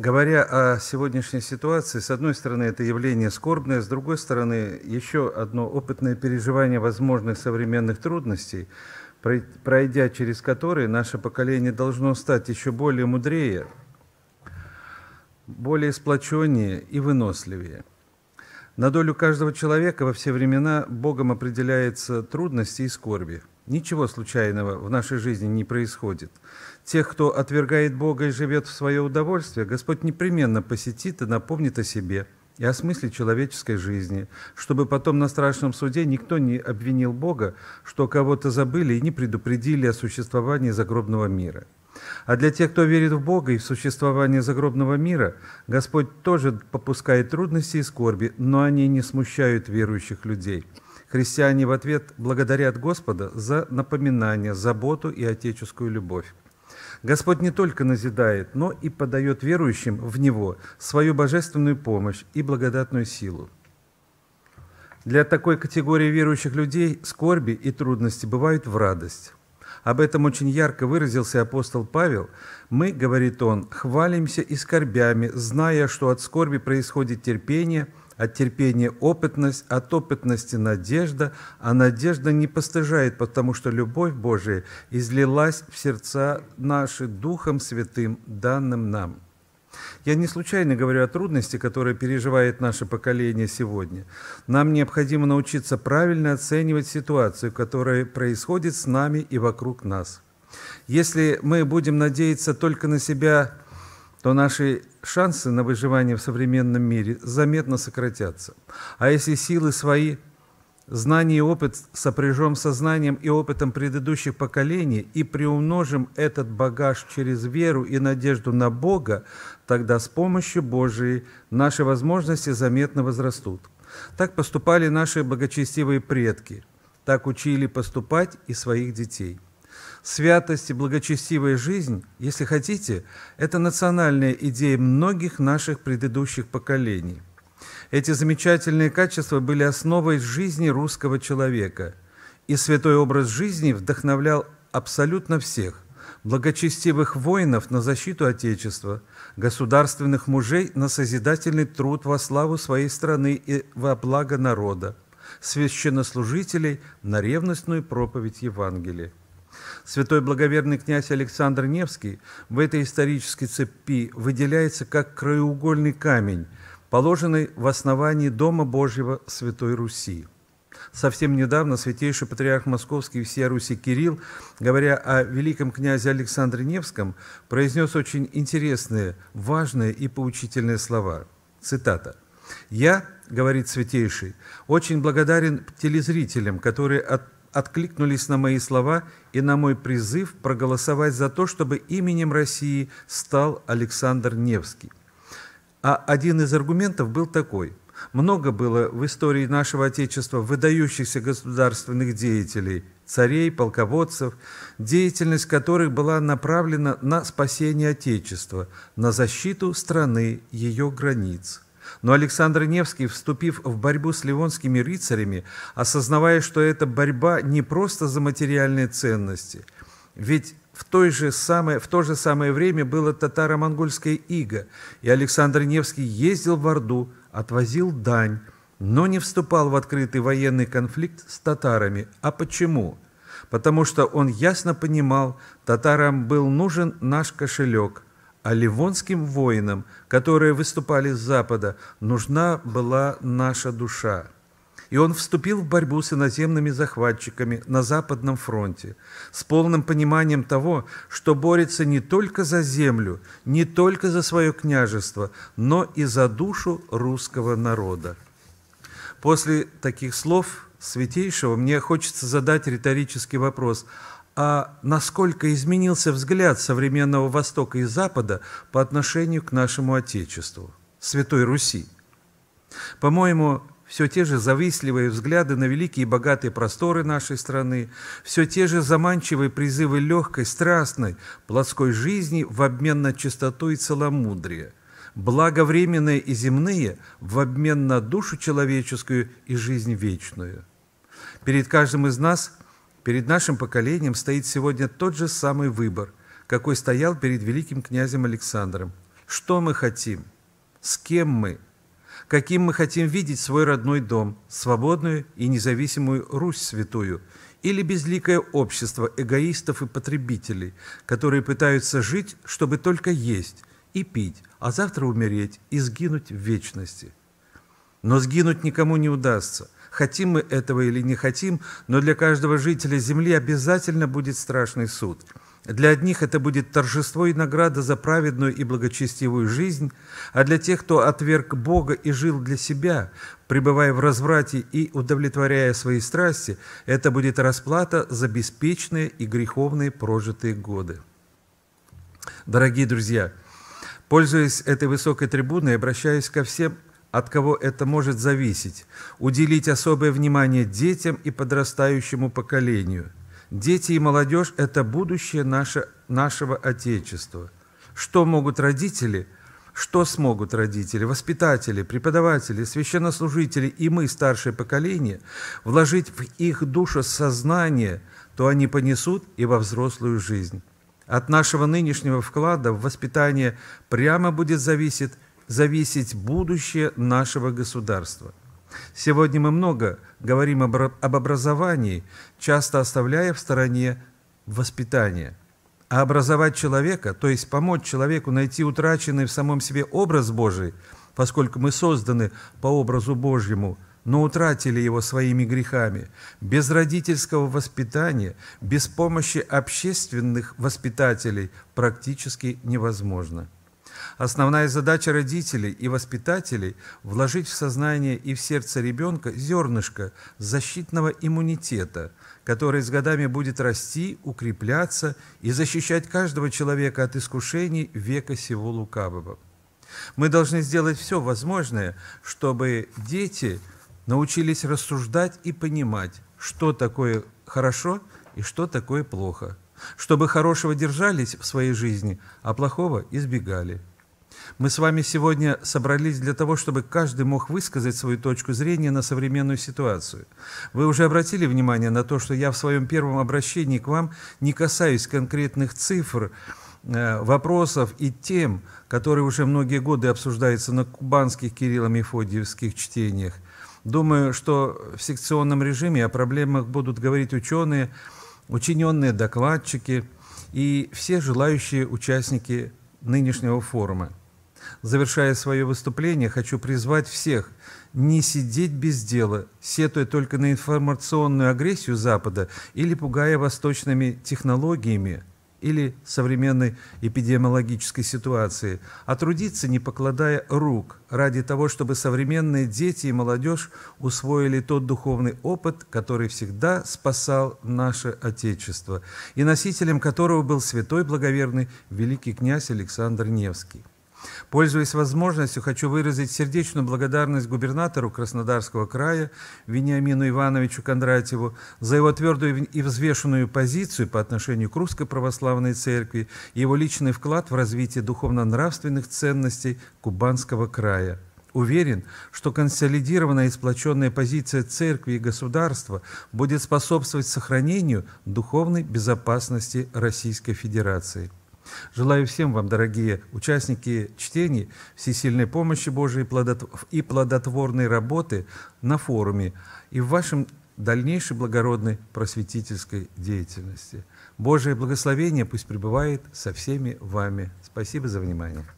Говоря о сегодняшней ситуации, с одной стороны, это явление скорбное, с другой стороны, еще одно опытное переживание возможных современных трудностей, пройдя через которые наше поколение должно стать еще более мудрее, более сплоченнее и выносливее. На долю каждого человека во все времена Богом определяются трудности и скорби – Ничего случайного в нашей жизни не происходит. Тех, кто отвергает Бога и живет в свое удовольствие, Господь непременно посетит и напомнит о себе и о смысле человеческой жизни, чтобы потом на страшном суде никто не обвинил Бога, что кого-то забыли и не предупредили о существовании загробного мира. А для тех, кто верит в Бога и в существование загробного мира, Господь тоже попускает трудности и скорби, но они не смущают верующих людей – Христиане в ответ благодарят Господа за напоминание, заботу и отеческую любовь. Господь не только назидает, но и подает верующим в Него свою божественную помощь и благодатную силу. Для такой категории верующих людей скорби и трудности бывают в радость. Об этом очень ярко выразился апостол Павел. «Мы, — говорит он, — хвалимся и скорбями, зная, что от скорби происходит терпение — от терпения – опытность, от опытности – надежда, а надежда не постыжает, потому что любовь Божия излилась в сердца наши Духом Святым, данным нам». Я не случайно говорю о трудности, которые переживает наше поколение сегодня. Нам необходимо научиться правильно оценивать ситуацию, которая происходит с нами и вокруг нас. Если мы будем надеяться только на себя – то наши шансы на выживание в современном мире заметно сократятся. А если силы свои, знания и опыт сопряжем со знанием и опытом предыдущих поколений и приумножим этот багаж через веру и надежду на Бога, тогда с помощью Божией наши возможности заметно возрастут. Так поступали наши благочестивые предки, так учили поступать и своих детей – Святость и благочестивая жизнь, если хотите, это национальная идея многих наших предыдущих поколений. Эти замечательные качества были основой жизни русского человека, и святой образ жизни вдохновлял абсолютно всех – благочестивых воинов на защиту Отечества, государственных мужей на созидательный труд во славу своей страны и во благо народа, священнослужителей на ревностную проповедь Евангелия. Святой благоверный князь Александр Невский в этой исторической цепи выделяется как краеугольный камень, положенный в основании Дома Божьего Святой Руси. Совсем недавно святейший патриарх Московский всея Руси Кирилл, говоря о великом князе Александре Невском, произнес очень интересные, важные и поучительные слова. Цитата. «Я, — говорит святейший, — очень благодарен телезрителям, которые от откликнулись на мои слова и на мой призыв проголосовать за то, чтобы именем России стал Александр Невский. А один из аргументов был такой. Много было в истории нашего Отечества выдающихся государственных деятелей, царей, полководцев, деятельность которых была направлена на спасение Отечества, на защиту страны, ее границ – но Александр Невский, вступив в борьбу с ливонскими рыцарями, осознавая, что эта борьба не просто за материальные ценности, ведь в, той же самое, в то же самое время было татаро-монгольское иго, и Александр Невский ездил в Орду, отвозил дань, но не вступал в открытый военный конфликт с татарами. А почему? Потому что он ясно понимал, татарам был нужен наш кошелек – а ливонским воинам, которые выступали с запада, нужна была наша душа. И он вступил в борьбу с иноземными захватчиками на Западном фронте с полным пониманием того, что борется не только за землю, не только за свое княжество, но и за душу русского народа. После таких слов святейшего мне хочется задать риторический вопрос – а насколько изменился взгляд современного Востока и Запада по отношению к нашему Отечеству, Святой Руси. По-моему, все те же завистливые взгляды на великие и богатые просторы нашей страны, все те же заманчивые призывы легкой, страстной, плотской жизни в обмен на чистоту и целомудрие, благовременные и земные в обмен на душу человеческую и жизнь вечную. Перед каждым из нас – Перед нашим поколением стоит сегодня тот же самый выбор, какой стоял перед великим князем Александром. Что мы хотим? С кем мы? Каким мы хотим видеть свой родной дом, свободную и независимую Русь святую, или безликое общество эгоистов и потребителей, которые пытаются жить, чтобы только есть и пить, а завтра умереть и сгинуть в вечности? Но сгинуть никому не удастся – хотим мы этого или не хотим, но для каждого жителя земли обязательно будет страшный суд. Для одних это будет торжество и награда за праведную и благочестивую жизнь, а для тех, кто отверг Бога и жил для себя, пребывая в разврате и удовлетворяя свои страсти, это будет расплата за беспечные и греховные прожитые годы. Дорогие друзья, пользуясь этой высокой трибуной, обращаюсь ко всем от кого это может зависеть, уделить особое внимание детям и подрастающему поколению. Дети и молодежь – это будущее наше, нашего Отечества. Что могут родители – что смогут родители, воспитатели, преподаватели, священнослужители и мы, старшее поколение, вложить в их душу сознание, то они понесут и во взрослую жизнь. От нашего нынешнего вклада в воспитание прямо будет зависеть зависеть будущее нашего государства. Сегодня мы много говорим об образовании, часто оставляя в стороне воспитание. А образовать человека, то есть помочь человеку найти утраченный в самом себе образ Божий, поскольку мы созданы по образу Божьему, но утратили его своими грехами, без родительского воспитания, без помощи общественных воспитателей практически невозможно. Основная задача родителей и воспитателей – вложить в сознание и в сердце ребенка зернышко защитного иммунитета, который с годами будет расти, укрепляться и защищать каждого человека от искушений века сего лукавого. Мы должны сделать все возможное, чтобы дети научились рассуждать и понимать, что такое хорошо и что такое плохо, чтобы хорошего держались в своей жизни, а плохого избегали – мы с вами сегодня собрались для того, чтобы каждый мог высказать свою точку зрения на современную ситуацию. Вы уже обратили внимание на то, что я в своем первом обращении к вам не касаюсь конкретных цифр, э, вопросов и тем, которые уже многие годы обсуждаются на кубанских Кирилло-Мефодиевских чтениях. Думаю, что в секционном режиме о проблемах будут говорить ученые, учененные докладчики и все желающие участники нынешнего форума. Завершая свое выступление, хочу призвать всех не сидеть без дела, сетуя только на информационную агрессию Запада или пугая восточными технологиями или современной эпидемиологической ситуации, а трудиться, не покладая рук, ради того, чтобы современные дети и молодежь усвоили тот духовный опыт, который всегда спасал наше Отечество, и носителем которого был святой благоверный великий князь Александр Невский. Пользуясь возможностью, хочу выразить сердечную благодарность губернатору Краснодарского края Вениамину Ивановичу Кондратьеву за его твердую и взвешенную позицию по отношению к Русской Православной Церкви и его личный вклад в развитие духовно-нравственных ценностей Кубанского края. Уверен, что консолидированная и сплоченная позиция церкви и государства будет способствовать сохранению духовной безопасности Российской Федерации. Желаю всем вам, дорогие участники чтений, всесильной помощи Божией и плодотворной работы на форуме и в вашем дальнейшей благородной просветительской деятельности. Божие благословение пусть пребывает со всеми вами. Спасибо за внимание.